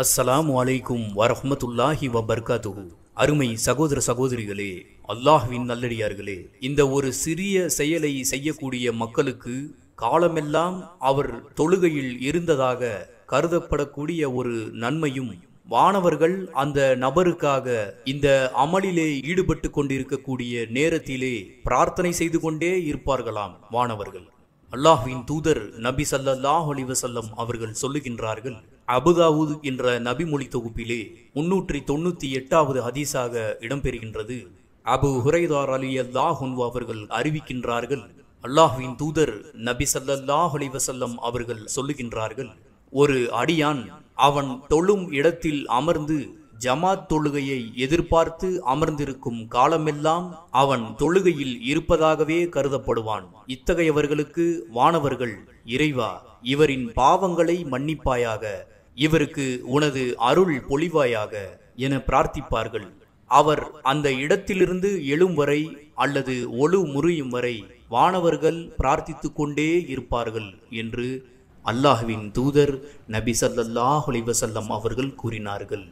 அஸ்ஸலாம் வலைக்கும் வரஹமத்துல்லாஹி வபர்காத்துஹு அருமை சகோதர சகோதரிகளே அல்லாஹ்வின் நல்லடியார்களே இந்த ஒரு சிறிய செயலை செய்யக்கூடிய மக்களுக்கு காலமெல்லாம் அவர் தொழுகையில் இருந்ததாக கருதப்படக்கூடிய ஒரு நன்மையும் வானவர்கள் அந்த நபருக்காக இந்த அமலிலே ஈடுபட்டு கொண்டிருக்கக்கூடிய நேரத்திலே பிரார்த்தனை செய்து கொண்டே இருப்பார்களாம் வானவர்கள் அல்லாஹ்வின் தூதர் நபி சல்லாஹ் அலிவசல்லம் அவர்கள் சொல்லுகின்றார்கள் அபுதாவூத் என்ற நபிமொழி தொகுப்பிலே முன்னூற்றி தொண்ணூற்றி எட்டாவது ஹதீஸாக இடம்பெறுகின்றது அபு ஹுரைதார் அலி அல்லாஹுன் அவர்கள் அறிவிக்கின்றார்கள் அல்லாஹுவின் தூதர் நபி சல்லாஹ் அலிவசல்லம் அவர்கள் சொல்லுகின்றார்கள் ஒரு அடியான் அவன் தொழும் இடத்தில் அமர்ந்து ஜமாத் தொழுகையை எதிர்பார்த்து அமர்ந்திருக்கும் காலமெல்லாம் அவன் தொழுகையில் இருப்பதாகவே கருதப்படுவான் இத்தகையவர்களுக்கு வானவர்கள் இறைவா இவரின் பாவங்களை மன்னிப்பாயாக இவருக்கு உனது அருள் பொலிவாயாக என பிரார்த்திப்பார்கள் அவர் அந்த இடத்திலிருந்து எழும் வரை அல்லது ஒளு முறியும் வரை வானவர்கள் பிரார்த்தித்து கொண்டே இருப்பார்கள் என்று அல்லாஹுவின் தூதர் நபி சல்லாஹ் அலிவசல்லம் அவர்கள் கூறினார்கள்